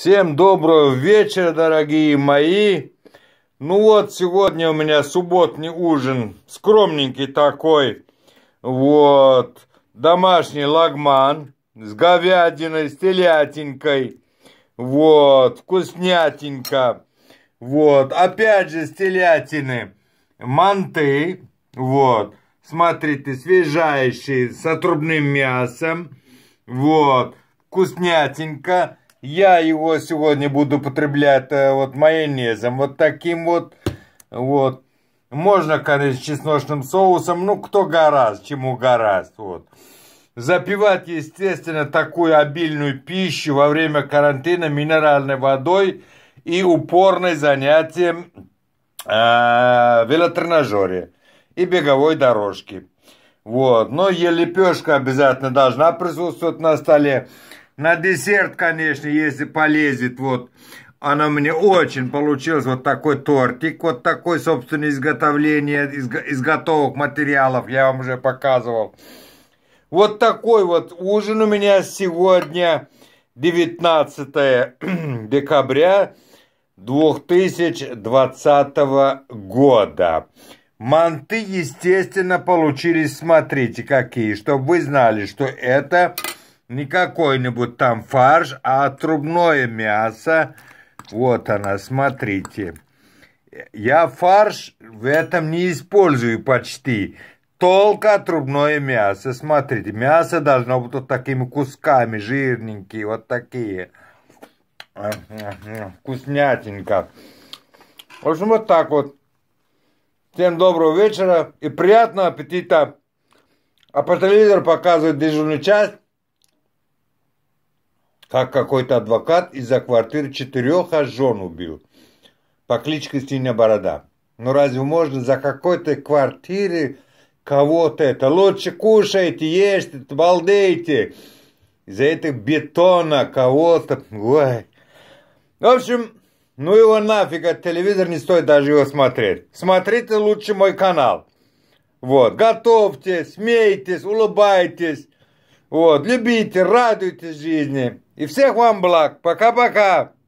Всем доброго вечера, дорогие мои. Ну вот, сегодня у меня субботний ужин, скромненький такой. Вот, домашний лагман с говядиной, с телятинкой. Вот, вкуснятинка. Вот, опять же с телятины манты. Вот, смотрите, свежайшие, с отрубным мясом. Вот, вкуснятенько я его сегодня буду потреблять э, вот майонезом, вот таким вот, вот. Можно, конечно, чесночным соусом, ну, кто гораст, чему гораст, вот. Запивать, естественно, такую обильную пищу во время карантина минеральной водой и упорное занятием э, велотренажере и беговой дорожке. Вот. Но ну, лепешка обязательно должна присутствовать на столе. На десерт, конечно, если полезет, вот. Она мне очень получилась, вот такой тортик, вот такой, собственно, изготовление из, из готовых материалов, я вам уже показывал. Вот такой вот ужин у меня сегодня, 19 декабря 2020 года. Манты, естественно, получились, смотрите, какие, чтобы вы знали, что это не какой-нибудь там фарш, а отрубное мясо. Вот она, смотрите. Я фарш в этом не использую почти. Только отрубное мясо. Смотрите, мясо должно быть вот такими кусками, жирненькие, вот такие. Вкуснятенько. В общем, вот так вот. Всем доброго вечера и приятного аппетита. А по телевизору показывают дежурную часть как какой-то адвокат из-за квартиры четырех аж жен убил по кличке Синяя Борода. Но ну, разве можно за какой-то квартиры кого-то это? Лучше кушайте, ешьте, балдейте. Из-за этих бетона кого-то. Ой. В общем, ну его нафиг, телевизор не стоит даже его смотреть. Смотрите лучше мой канал. Вот, готовьтесь, смейтесь, улыбайтесь. Вот, любите, радуйтесь жизни. И всех вам благ. Пока-пока.